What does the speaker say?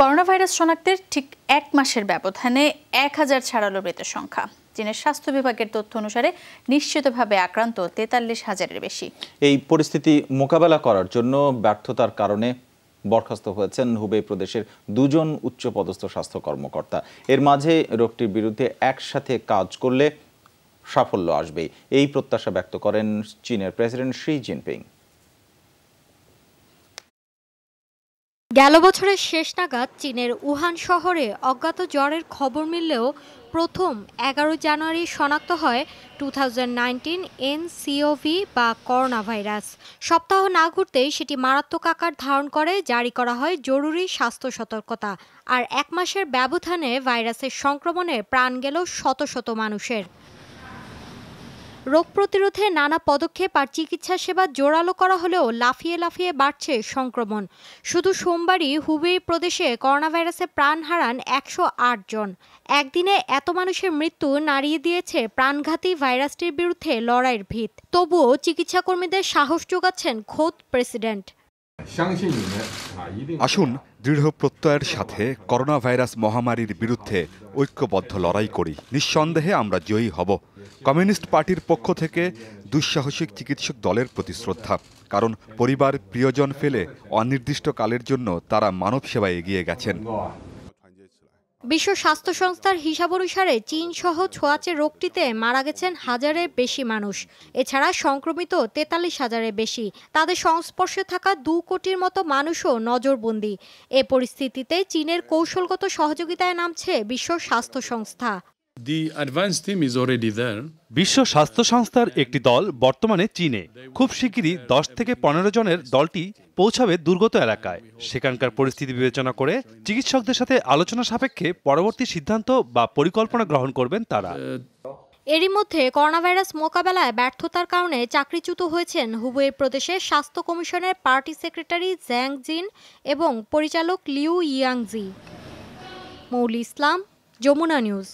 corona virus শনাক্তের ঠিক এক মাসের ব্যবধানে এক হাজার ছাড়ালো মৃতের সংখ্যা চীনের স্বাস্থ্য বিভাগের তথ্য অনুসারে নিশ্চিতভাবে আক্রান্ত তেতাল্লিশ হাজারের বেশি এই পরিস্থিতি মোকাবেলা করার জন্য ব্যর্থতার কারণে বরখাস্ত হয়েছেন হুবেই প্রদেশের দুজন উচ্চপদস্থ স্বাস্থ্য কর্মকর্তা এর মাঝে রোগটির বিরুদ্ধে একসাথে কাজ করলে সাফল্য আসবেই এই প্রত্যাশা ব্যক্ত করেন চীনের প্রেসিডেন্ট শি জিনপিং গেল বছরের শেষ নাগাদ চীনের উহান শহরে অজ্ঞাত জ্বরের খবর মিললেও প্রথম এগারো জানুয়ারি শনাক্ত হয় টু থাউজেন্ড বা করোনা ভাইরাস সপ্তাহ না ঘুরতেই সেটি মারাত্মক আকার ধারণ করে জারি করা হয় জরুরি স্বাস্থ্য সতর্কতা আর এক মাসের ব্যবধানে ভাইরাসের সংক্রমণে প্রাণ গেল শত শত মানুষের রোগ প্রতিরোধে নানা পদক্ষেপ আর চিকিৎসা সেবা জোরালো করা হলেও লাফিয়ে লাফিয়ে বাড়ছে সংক্রমণ শুধু সোমবারই হুবেই প্রদেশে করোনাভাইরাসে প্রাণ হারান একশো জন একদিনে এত মানুষের মৃত্যু নাড়িয়ে দিয়েছে প্রাণঘাতী ভাইরাসটির বিরুদ্ধে লড়াইয়ের ভিত তবুও চিকিৎসাকর্মীদের সাহস যোগাচ্ছেন খোদ প্রেসিডেন্ট হ্যাঁ, আসুন দৃঢ় প্রত্যয়ের সাথে করোনা ভাইরাস মহামারীর বিরুদ্ধে ঐক্যবদ্ধ লড়াই করি নিঃসন্দেহে আমরা জয়ী হব কমিউনিস্ট পার্টির পক্ষ থেকে দুঃসাহসিক চিকিৎসক দলের প্রতি শ্রদ্ধা কারণ পরিবার প্রিয়জন ফেলে অনির্দিষ্টকালের জন্য তারা মানব সেবায় এগিয়ে গেছেন বিশ্ব স্বাস্থ্য সংস্থার হিসাব অনুসারে চীন সহ ছোঁয়াচে রোগটিতে মারা গেছেন হাজারের বেশি মানুষ এছাড়া সংক্রমিত তেতাল্লিশ হাজারের বেশি তাদের সংস্পর্শে থাকা দু কোটির মতো মানুষও নজরবন্দি এ পরিস্থিতিতে চীনের কৌশলগত সহযোগিতায় নামছে বিশ্ব স্বাস্থ্য সংস্থা বিশ্ব স্বাস্থ্য সংস্থার একটি দল বর্তমানে চীনে খুব শিগগিরই দশ থেকে পনেরো জনের দলটি পৌঁছাবে দুর্গত এলাকায় সেখানকার পরিস্থিতি বিবেচনা করে চিকিৎসকদের সাথে আলোচনা সাপেক্ষে পরবর্তী সিদ্ধান্ত বা পরিকল্পনা গ্রহণ করবেন তারা এরই মধ্যে করোনাভাইরাস মোকাবেলায় ব্যর্থতার কারণে চাকরিচ্যুত হয়েছেন হুবুই প্রদেশের স্বাস্থ্য কমিশনের পার্টি সেক্রেটারি জ্যাং জিন এবং পরিচালক লিউ ইয়াংজি মৌল ইসলাম যমুনা নিউজ